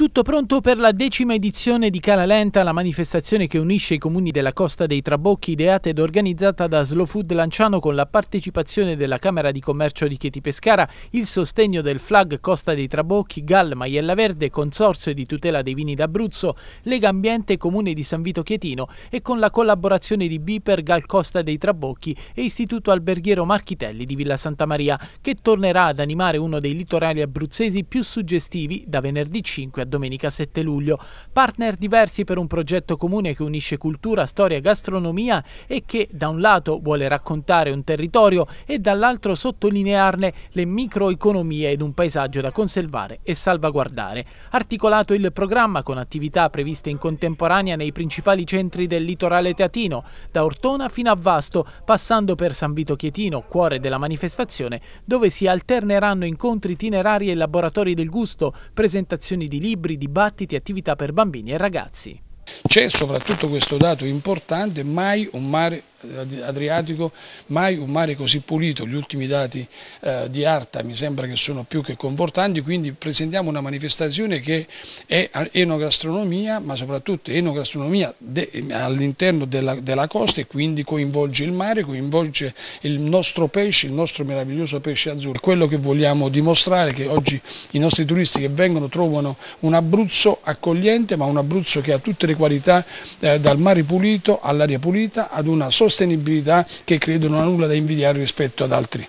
Tutto pronto per la decima edizione di Cala Lenta, la manifestazione che unisce i comuni della costa dei Trabocchi, ideata ed organizzata da Slow Food Lanciano con la partecipazione della Camera di Commercio di Chieti Pescara, il sostegno del FLAG Costa dei Trabocchi, GAL Maiella Verde, Consorzio di tutela dei vini d'Abruzzo, Lega Ambiente Comune di San Vito Chietino e con la collaborazione di Biper GAL Costa dei Trabocchi e Istituto Alberghiero Marchitelli di Villa Santa Maria, che tornerà ad animare uno dei litorali abruzzesi più suggestivi da venerdì 5 a domenica 7 luglio. Partner diversi per un progetto comune che unisce cultura, storia, gastronomia e che da un lato vuole raccontare un territorio e dall'altro sottolinearne le microeconomie ed un paesaggio da conservare e salvaguardare. Articolato il programma con attività previste in contemporanea nei principali centri del litorale teatino, da Ortona fino a Vasto, passando per San Vito Chietino, cuore della manifestazione, dove si alterneranno incontri itinerari e laboratori del gusto, presentazioni di libri, libri, dibattiti, attività per bambini e ragazzi. C'è soprattutto questo dato importante, mai un mare Adriatico, mai un mare così pulito, gli ultimi dati eh, di Arta mi sembra che sono più che confortanti, quindi presentiamo una manifestazione che è enogastronomia, ma soprattutto enogastronomia de, all'interno della, della, costa e quindi coinvolge il mare, coinvolge il nostro pesce, il nostro meraviglioso pesce azzurro. Quello che vogliamo dimostrare è che oggi i nostri turisti che vengono trovano un Abruzzo accogliente, ma un Abruzzo che ha tutte le qualità eh, dal mare pulito all'aria pulita, ad una sostanza sostenibilità che credo non ha nulla da invidiare rispetto ad altri.